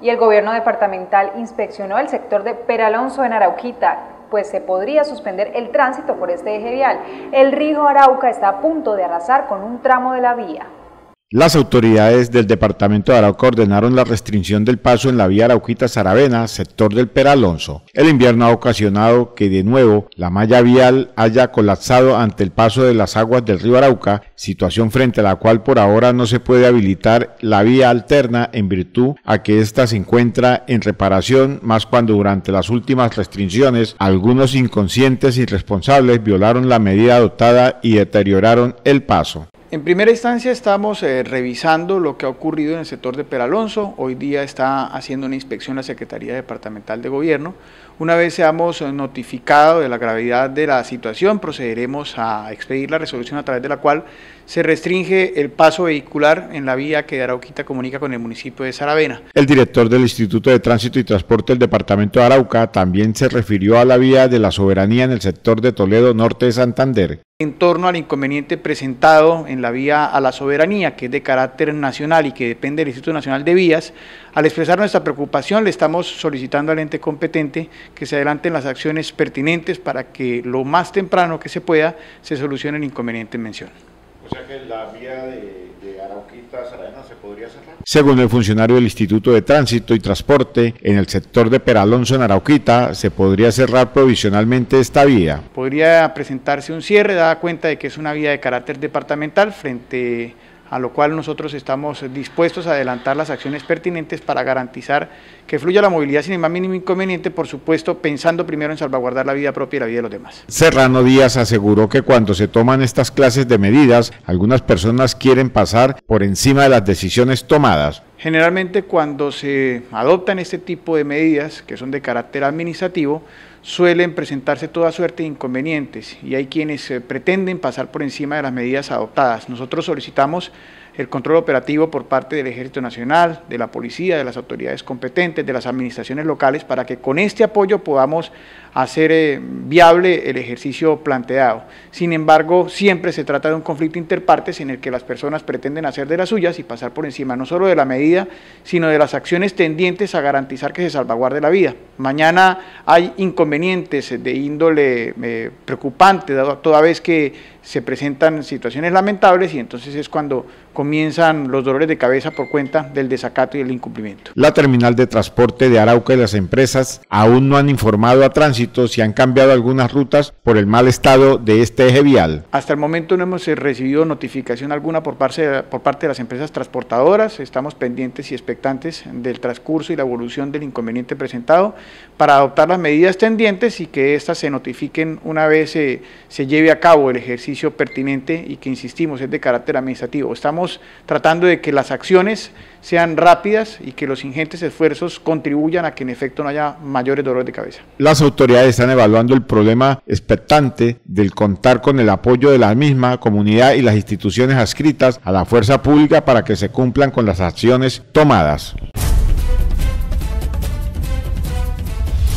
Y el gobierno departamental inspeccionó el sector de Peralonso en Arauquita, pues se podría suspender el tránsito por este eje vial. El río Arauca está a punto de arrasar con un tramo de la vía. Las autoridades del departamento de Arauca ordenaron la restricción del paso en la vía Arauquita-Saravena, sector del Peralonso. El invierno ha ocasionado que de nuevo la malla vial haya colapsado ante el paso de las aguas del río Arauca, situación frente a la cual por ahora no se puede habilitar la vía alterna en virtud a que ésta se encuentra en reparación, más cuando durante las últimas restricciones algunos inconscientes y responsables violaron la medida adoptada y deterioraron el paso. En primera instancia estamos eh, revisando lo que ha ocurrido en el sector de Peralonso. Hoy día está haciendo una inspección la Secretaría Departamental de Gobierno. Una vez seamos eh, notificados de la gravedad de la situación, procederemos a expedir la resolución a través de la cual se restringe el paso vehicular en la vía que de Arauquita comunica con el municipio de Saravena. El director del Instituto de Tránsito y Transporte del Departamento de Arauca también se refirió a la vía de la soberanía en el sector de Toledo Norte de Santander en torno al inconveniente presentado en la vía a la soberanía, que es de carácter nacional y que depende del Instituto Nacional de Vías, al expresar nuestra preocupación le estamos solicitando al ente competente que se adelanten las acciones pertinentes para que lo más temprano que se pueda se solucione el inconveniente en mención. de según el funcionario del Instituto de Tránsito y Transporte, en el sector de Peralonso en Arauquita se podría cerrar provisionalmente esta vía. Podría presentarse un cierre, dada cuenta de que es una vía de carácter departamental frente a lo cual nosotros estamos dispuestos a adelantar las acciones pertinentes para garantizar que fluya la movilidad sin el más mínimo inconveniente, por supuesto, pensando primero en salvaguardar la vida propia y la vida de los demás. Serrano Díaz aseguró que cuando se toman estas clases de medidas, algunas personas quieren pasar por encima de las decisiones tomadas. Generalmente cuando se adoptan este tipo de medidas, que son de carácter administrativo, suelen presentarse toda suerte de inconvenientes y hay quienes eh, pretenden pasar por encima de las medidas adoptadas. Nosotros solicitamos el control operativo por parte del Ejército Nacional, de la Policía, de las autoridades competentes, de las administraciones locales, para que con este apoyo podamos hacer eh, viable el ejercicio planteado. Sin embargo, siempre se trata de un conflicto interpartes en el que las personas pretenden hacer de las suyas y pasar por encima no solo de la medida, sino de las acciones tendientes a garantizar que se salvaguarde la vida. Mañana hay inconvenientes de índole eh, dado preocupante, toda vez que se presentan situaciones lamentables y entonces es cuando comienzan los dolores de cabeza por cuenta del desacato y el incumplimiento. La terminal de transporte de Arauca y las empresas aún no han informado a tránsito si han cambiado algunas rutas por el mal estado de este eje vial. Hasta el momento no hemos eh, recibido notificación alguna por parte, por parte de las empresas transportadoras. Estamos pendientes y expectantes del transcurso y la evolución del inconveniente presentado para adoptar las medidas tendientes y que éstas se notifiquen una vez se lleve a cabo el ejercicio pertinente y que, insistimos, es de carácter administrativo. Estamos tratando de que las acciones sean rápidas y que los ingentes esfuerzos contribuyan a que en efecto no haya mayores dolores de cabeza. Las autoridades están evaluando el problema expectante del contar con el apoyo de la misma comunidad y las instituciones adscritas a la fuerza pública para que se cumplan con las acciones tomadas.